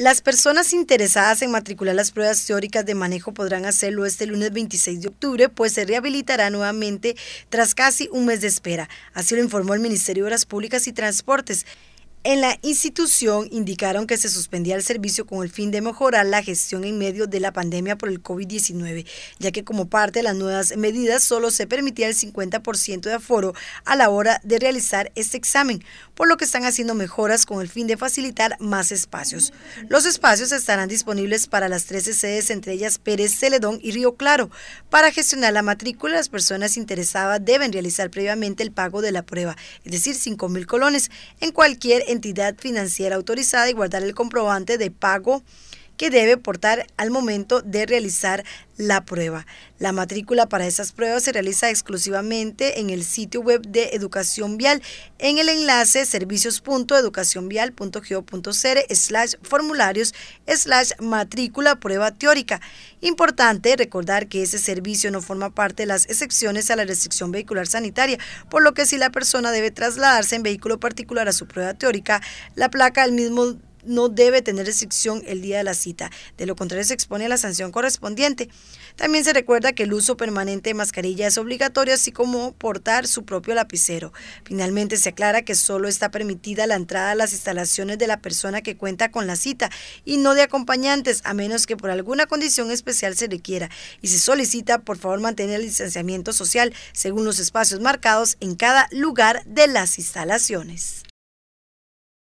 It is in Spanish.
Las personas interesadas en matricular las pruebas teóricas de manejo podrán hacerlo este lunes 26 de octubre, pues se rehabilitará nuevamente tras casi un mes de espera. Así lo informó el Ministerio de Obras Públicas y Transportes. En la institución indicaron que se suspendía el servicio con el fin de mejorar la gestión en medio de la pandemia por el COVID-19, ya que como parte de las nuevas medidas solo se permitía el 50% de aforo a la hora de realizar este examen, por lo que están haciendo mejoras con el fin de facilitar más espacios. Los espacios estarán disponibles para las 13 sedes, entre ellas Pérez, Celedón y Río Claro. Para gestionar la matrícula, las personas interesadas deben realizar previamente el pago de la prueba, es decir, 5,000 mil colones, en cualquier entidad financiera autorizada y guardar el comprobante de pago que debe portar al momento de realizar la prueba. La matrícula para esas pruebas se realiza exclusivamente en el sitio web de Educación Vial en el enlace servicios.educacionvial.geo.cr slash formularios slash matrícula prueba teórica. Importante recordar que ese servicio no forma parte de las excepciones a la restricción vehicular sanitaria, por lo que si la persona debe trasladarse en vehículo particular a su prueba teórica, la placa del mismo no debe tener restricción el día de la cita. De lo contrario, se expone a la sanción correspondiente. También se recuerda que el uso permanente de mascarilla es obligatorio, así como portar su propio lapicero. Finalmente, se aclara que solo está permitida la entrada a las instalaciones de la persona que cuenta con la cita y no de acompañantes, a menos que por alguna condición especial se requiera. Y se solicita, por favor, mantener el distanciamiento social según los espacios marcados en cada lugar de las instalaciones.